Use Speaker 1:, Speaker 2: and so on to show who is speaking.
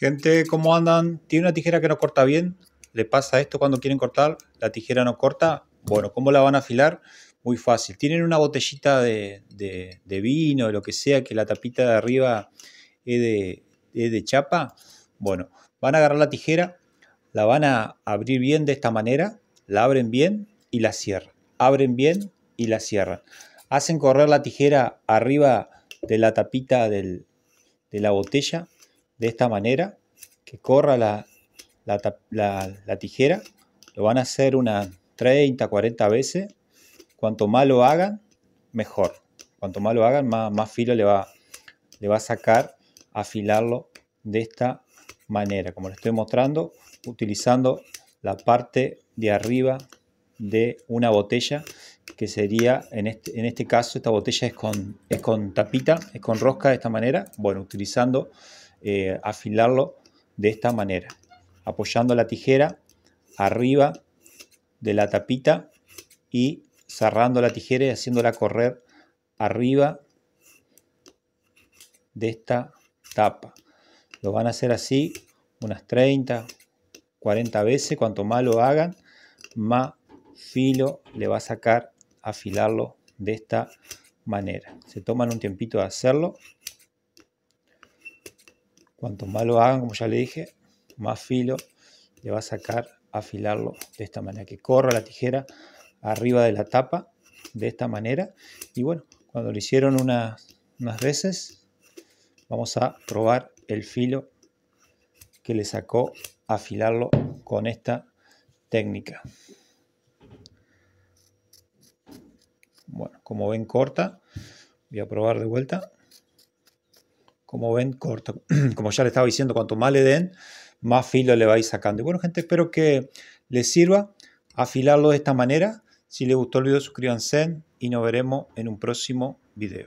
Speaker 1: Gente, ¿cómo andan? ¿Tiene una tijera que no corta bien? ¿Le pasa esto cuando quieren cortar? ¿La tijera no corta? Bueno, ¿cómo la van a afilar? Muy fácil. Tienen una botellita de, vino, lo que sea, que la tapita de arriba es de, de chapa. Bueno, van a agarrar la tijera, la van a abrir bien de esta manera, la abren bien y la cierran. Abren bien y la cierran. Hacen correr la tijera arriba de la tapita de la botella de esta manera, que corra la, la, tijera, lo van a hacer unas 30, 40 veces. Cuanto más lo hagan, mejor. Cuanto más lo hagan, más, más filo le va, le va a sacar afilarlo de esta manera, como le estoy mostrando, utilizando la parte de arriba de una botella, que sería, en este, en este caso, esta botella es con, es con tapita, es con rosca de esta manera. Bueno, utilizando eh, afilarlo de esta manera, apoyando la tijera arriba de la tapita y cerrando la tijera y haciéndola correr arriba de esta tapa. Lo van a hacer así unas 30, 40 veces. Cuanto más lo hagan, más filo le va a sacar afilarlo de esta manera. Se toman un tiempito de hacerlo Cuanto más lo hagan, como ya le dije, más filo le va a sacar afilarlo de esta manera. Que corra la tijera arriba de la tapa de esta manera. Y bueno, cuando lo hicieron unas, unas veces, vamos a probar el filo que le sacó afilarlo con esta técnica. Bueno, como ven corta, voy a probar de vuelta. Como ven, corto, como ya le estaba diciendo, cuanto más le den, más filo le vais sacando. Y bueno, gente, espero que les sirva afilarlo de esta manera. Si les gustó el video, suscríbanse y nos veremos en un próximo video.